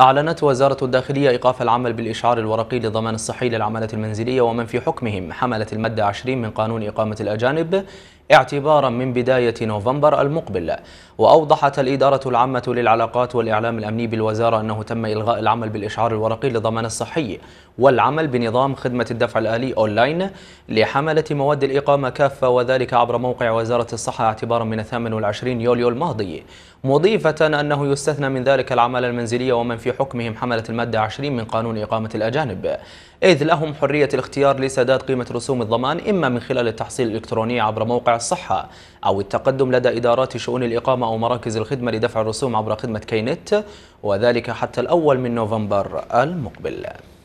أعلنت وزارة الداخلية إيقاف العمل بالإشعار الورقي للضمان الصحي للعمالة المنزلية ومن في حكمهم حملت المادة 20 من قانون إقامة الأجانب اعتبارا من بداية نوفمبر المقبل وأوضحت الإدارة العامة للعلاقات والإعلام الأمني بالوزارة أنه تم إلغاء العمل بالإشعار الورقي للضمان الصحي والعمل بنظام خدمة الدفع الآلي أونلاين لحملة مواد الإقامة كافة وذلك عبر موقع وزارة الصحة اعتبارا من 28 يوليو الماضي مضيفة أنه يستثنى من ذلك العمل المنزلية ومن في حكمهم حملة المادة 20 من قانون إقامة الأجانب إذ لهم حرية الاختيار لسداد قيمة رسوم الضمان إما من خلال التحصيل الإلكتروني عبر موقع الصحة أو التقدم لدى إدارات شؤون الإقامة أو مراكز الخدمة لدفع الرسوم عبر خدمة كينت وذلك حتى الأول من نوفمبر المقبل